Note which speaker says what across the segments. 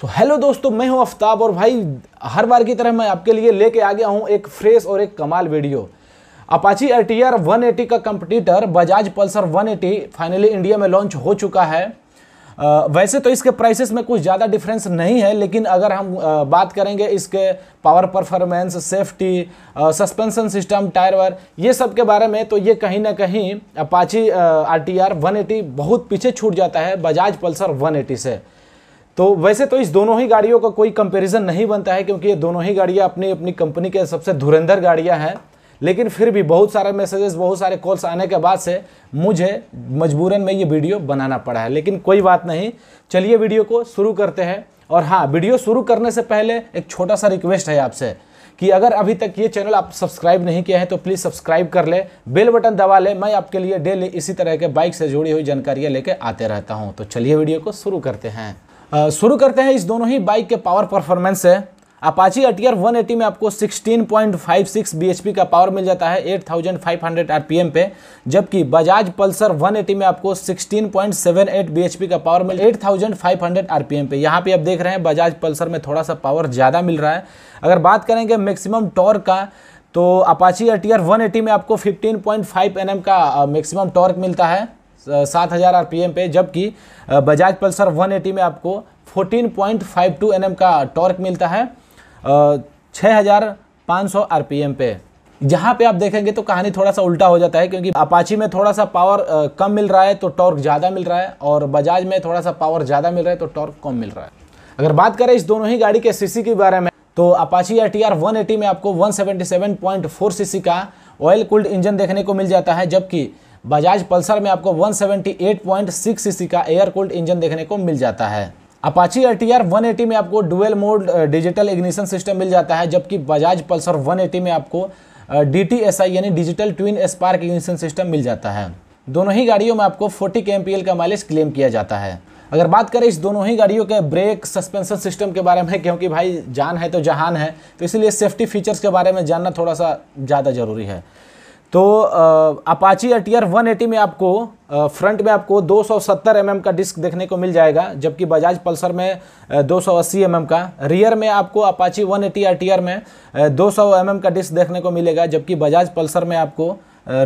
Speaker 1: सो so, hello दोस्तों मैं हूं अफ्ताब और भाई हर बार की तरह मैं आपके लिए लेके आ गया हूं एक फ्रेश और एक कमाल video Apache R T R one का competitor Bajaj Pulsar 180 finally India में लॉन्च हो चुका है आ, वैसे तो इसके प्राइसेस में कुछ ज़्यादा डिफरेंस नहीं है लेकिन अगर हम आ, बात करेंगे इसके power performance safety suspension system tyre वायर ये सब के बारे में तो ये कहीं ना कहीं अपाची आर टी आर बहुत पीछे छूट जाता है बजाज पल्सर वन से तो वैसे तो इस दोनों ही गाड़ियों का कोई कंपैरिजन नहीं बनता है क्योंकि ये दोनों ही गाड़ियाँ अपनी अपनी कंपनी के सबसे धुरंधर गाड़ियाँ हैं लेकिन फिर भी बहुत सारे मैसेजेस बहुत सारे कॉल्स आने के बाद से मुझे मजबूरन में ये वीडियो बनाना पड़ा है लेकिन कोई बात नहीं चलिए वीडियो को शुरू करते हैं और हाँ वीडियो शुरू करने से पहले एक छोटा सा रिक्वेस्ट है आपसे कि अगर अभी तक ये चैनल आप सब्सक्राइब नहीं किया है तो प्लीज़ सब्सक्राइब कर ले बेल बटन दबा ले मैं आपके लिए डेली इसी तरह के बाइक से जुड़ी हुई जानकारियाँ लेके आते रहता हूँ तो चलिए वीडियो को शुरू करते हैं शुरू करते हैं इस दोनों ही बाइक के पावर परफॉर्मेंस से अपाची अटियर 180 में आपको 16.56 bhp का पावर मिल जाता है 8500 rpm पे जबकि बजाज पल्सर 180 में आपको 16.78 bhp का पावर मिल 8500 rpm पे यहाँ पे आप देख रहे हैं बजाज पल्सर में थोड़ा सा पावर ज़्यादा मिल रहा है अगर बात करेंगे मैक्सिमम टॉर्क का तो अपाची अटियर 180 में आपको 15.5 nm का मैक्सिमम टॉर्क मिलता है सात हज़ार आर पे जबकि बजाज पल्सर 180 में आपको 14.52 एनएम का टॉर्क मिलता है छः हज़ार पे जहाँ पे आप देखेंगे तो कहानी थोड़ा सा उल्टा हो जाता है क्योंकि अपाची में थोड़ा सा पावर कम मिल रहा है तो टॉर्क ज़्यादा मिल रहा है और बजाज में थोड़ा सा पावर ज़्यादा मिल रहा है तो टॉर्क कम मिल रहा है अगर बात करें इस दोनों ही गाड़ी के सीसी के बारे में तो Apache R T R one में आपको 177.4 सीसी का ऑयल कूल्ड इंजन देखने को मिल जाता है जबकि बजाज पल्सर में आपको 178.6 सीसी का एयर कूल्ड इंजन देखने को मिल जाता है अपाची आर 180 में आपको dual mode digital ignition system मिल जाता है जबकि बजाज पल्सर 180 में आपको डी यानी digital twin spark ignition system मिल जाता है दोनों ही गाड़ियों में आपको 40 के का माइलेज क्लेम किया जाता है अगर बात करें इस दोनों ही गाड़ियों के ब्रेक सस्पेंशन सिस्टम के बारे में क्योंकि भाई जान है तो जहान है तो इसलिए सेफ्टी फीचर्स के बारे में जानना थोड़ा सा ज़्यादा ज़रूरी है तो अपाची अटियर 180 में आपको फ्रंट में आपको 270 mm का डिस्क देखने को मिल जाएगा जबकि बजाज पल्सर में 280 mm का रियर में आपको अपाची 180 अटियर में 200 mm का डिस्क देखने को मिलेगा जबकि बजाज पल्सर में आपको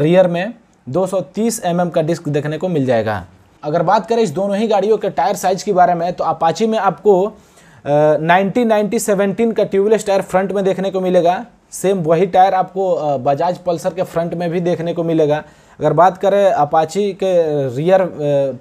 Speaker 1: रियर में 230 mm का डिस्क देखने को मिल जाएगा अगर बात करें इस दोनों ही गाड़ियों के टायर साइज के बारे में तो अपाची में आपको नाइनटीन नाइनटी सेवनटीन का ट्यूबलेस टायर फ्रंट में देखने को मिलेगा सेम वही टायर आपको बजाज पल्सर के फ्रंट में भी देखने को मिलेगा अगर बात करें अपाची के रियर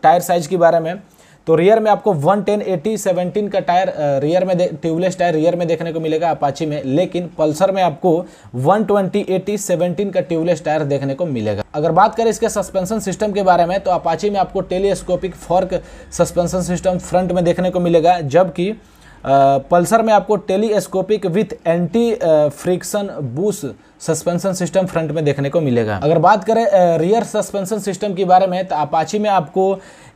Speaker 1: टायर साइज के बारे में तो रियर में आपको 110 टेन एटी सेवनटीन का टायर रियर में ट्यूबलेस टायर रियर में देखने को मिलेगा अपाची में लेकिन पल्सर में आपको 120 ट्वेंटी एटी सेवनटीन का ट्यूबलेस टायर देखने को मिलेगा अगर बात करें इसके सस्पेंशन सिस्टम के बारे में तो अपाची में आपको telescopic fork suspension system front में देखने को मिलेगा जबकि पल्सर में आपको telescopic with anti friction bush suspension system front में देखने को मिलेगा अगर बात करें रियर सस्पेंशन सिस्टम के बारे में तो अपाची में आपको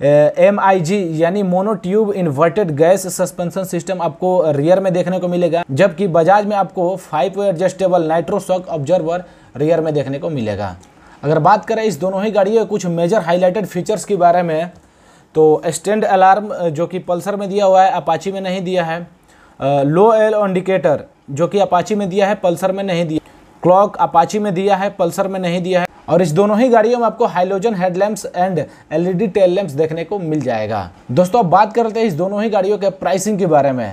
Speaker 1: एम आई जी यानी monotube inverted gas suspension system आपको रियर में देखने को मिलेगा जबकि बजाज में आपको five way adjustable nitro shock observer rear में देखने को मिलेगा अगर बात करें इस दोनों ही गाड़ियों के कुछ मेजर हाईलाइटेड फीचर्स के बारे में तो स्टैंड अलार्म जो कि पल्सर में दिया हुआ है अपाची में नहीं दिया है लो एल इंडिकेटर जो कि अपाची में दिया है पल्सर में नहीं दिया क्लॉक अपाची में दिया है पल्सर में नहीं दिया है और इस दोनों ही गाड़ियों में आपको halogen headlamps and LED tail lamps देखने को मिल जाएगा दोस्तों अब बात करते हैं इस दोनों ही गाड़ियों के प्राइसिंग के बारे में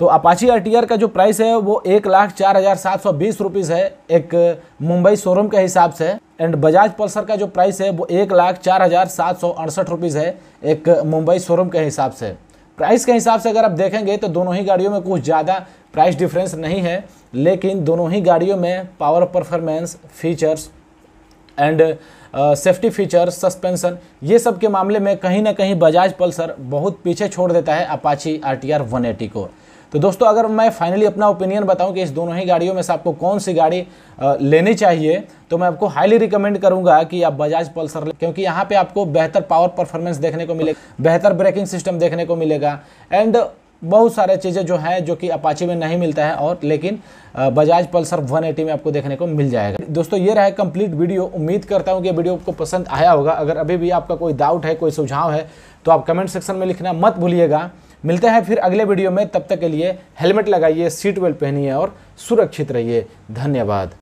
Speaker 1: तो अपाची आर का जो प्राइस है वो एक लाख चार हज़ार सात सौ बीस रुपीज़ है एक मुंबई शोरूम के हिसाब से एंड बजाज पल्सर का जो प्राइस है वो एक लाख चार हज़ार सात सौ अड़सठ रुपीज़ है एक मुंबई शोरूम के हिसाब से प्राइस के हिसाब से अगर आप देखेंगे तो दोनों ही गाड़ियों में कुछ ज़्यादा प्राइस डिफरेंस नहीं है लेकिन दोनों ही गाड़ियों में power performance features and safety features suspension ये सब के मामले में कहीं ना कहीं बजाज पल्सर बहुत पीछे छोड़ देता है Apache R T R one eighty को तो दोस्तों अगर मैं फाइनली अपना ओपिनियन बताऊं कि इस दोनों ही गाड़ियों में से आपको कौन सी गाड़ी लेनी चाहिए तो मैं आपको हाईली रिकमेंड करूंगा कि आप बजाज पल्सर लें क्योंकि यहाँ पे आपको बेहतर पावर परफॉर्मेंस देखने को मिलेगा बेहतर ब्रेकिंग सिस्टम देखने को मिलेगा एंड बहुत सारे चीज़ें जो हैं जो कि अपाची में नहीं मिलता है और लेकिन बजाज पल्सर 180 में आपको देखने को मिल जाएगा दोस्तों ये रहा कंप्लीट वीडियो उम्मीद करता हूँ कि वीडियो आपको पसंद आया होगा अगर अभी भी आपका कोई डाउट है कोई सुझाव है तो आप कमेंट सेक्शन में लिखना मत भूलिएगा मिलते हैं फिर अगले वीडियो में तब तक के लिए हेलमेट लगाइए सीट बेल्ट पहनिए और सुरक्षित रहिए धन्यवाद